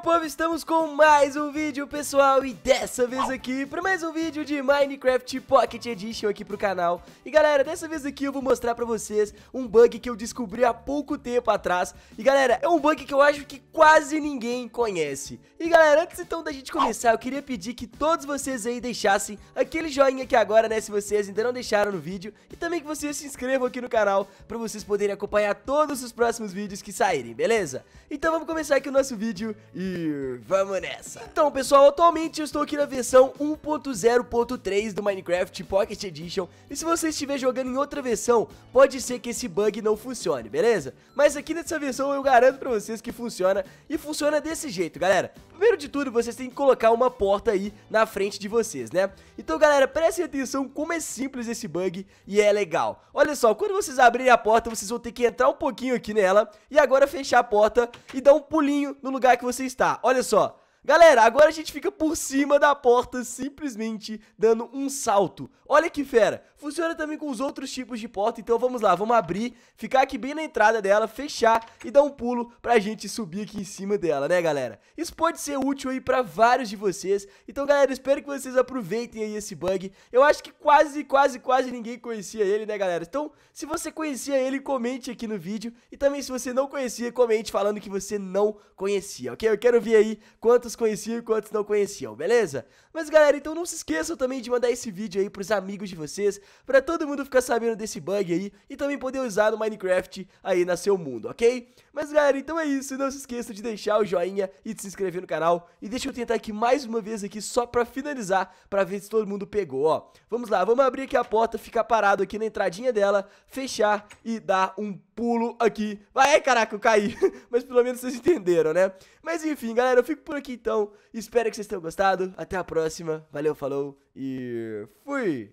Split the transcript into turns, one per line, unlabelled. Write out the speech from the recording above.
povo, estamos com mais um vídeo pessoal e dessa vez aqui para mais um vídeo de Minecraft Pocket Edition aqui pro canal E galera, dessa vez aqui eu vou mostrar pra vocês um bug que eu descobri há pouco tempo atrás E galera, é um bug que eu acho que quase ninguém conhece E galera, antes então da gente começar, eu queria pedir que todos vocês aí deixassem aquele joinha aqui agora, né, se vocês ainda não deixaram no vídeo E também que vocês se inscrevam aqui no canal pra vocês poderem acompanhar todos os próximos vídeos que saírem, beleza? Então vamos começar aqui o nosso vídeo e vamos nessa. Então, pessoal, atualmente eu estou aqui na versão 1.0.3 do Minecraft Pocket Edition. E se você estiver jogando em outra versão, pode ser que esse bug não funcione, beleza? Mas aqui nessa versão eu garanto pra vocês que funciona. E funciona desse jeito, galera. Primeiro de tudo, vocês têm que colocar uma porta aí na frente de vocês, né? Então, galera, prestem atenção como é simples esse bug e é legal. Olha só, quando vocês abrirem a porta, vocês vão ter que entrar um pouquinho aqui nela e agora fechar a porta e dar um pulinho no lugar que vocês está. Olha só, Galera, agora a gente fica por cima da porta simplesmente dando um salto. Olha que fera. Funciona também com os outros tipos de porta, então vamos lá, vamos abrir, ficar aqui bem na entrada dela, fechar e dar um pulo pra gente subir aqui em cima dela, né, galera? Isso pode ser útil aí pra vários de vocês. Então, galera, espero que vocês aproveitem aí esse bug. Eu acho que quase, quase, quase ninguém conhecia ele, né, galera? Então, se você conhecia ele, comente aqui no vídeo. E também se você não conhecia, comente falando que você não conhecia, ok? Eu quero ver aí quantos quantos conheciam e quantos não conheciam, beleza? Mas galera, então não se esqueçam também de mandar esse vídeo aí pros amigos de vocês, pra todo mundo ficar sabendo desse bug aí e também poder usar no Minecraft aí na seu mundo, ok? Mas galera, então é isso, não se esqueça de deixar o joinha e de se inscrever no canal e deixa eu tentar aqui mais uma vez aqui só pra finalizar, pra ver se todo mundo pegou, ó. Vamos lá, vamos abrir aqui a porta, ficar parado aqui na entradinha dela, fechar e dar um pulo aqui. Vai, caraca, eu caí. Mas pelo menos vocês entenderam, né? Mas enfim, galera, eu fico por aqui então. Espero que vocês tenham gostado. Até a próxima. Valeu, falou e fui!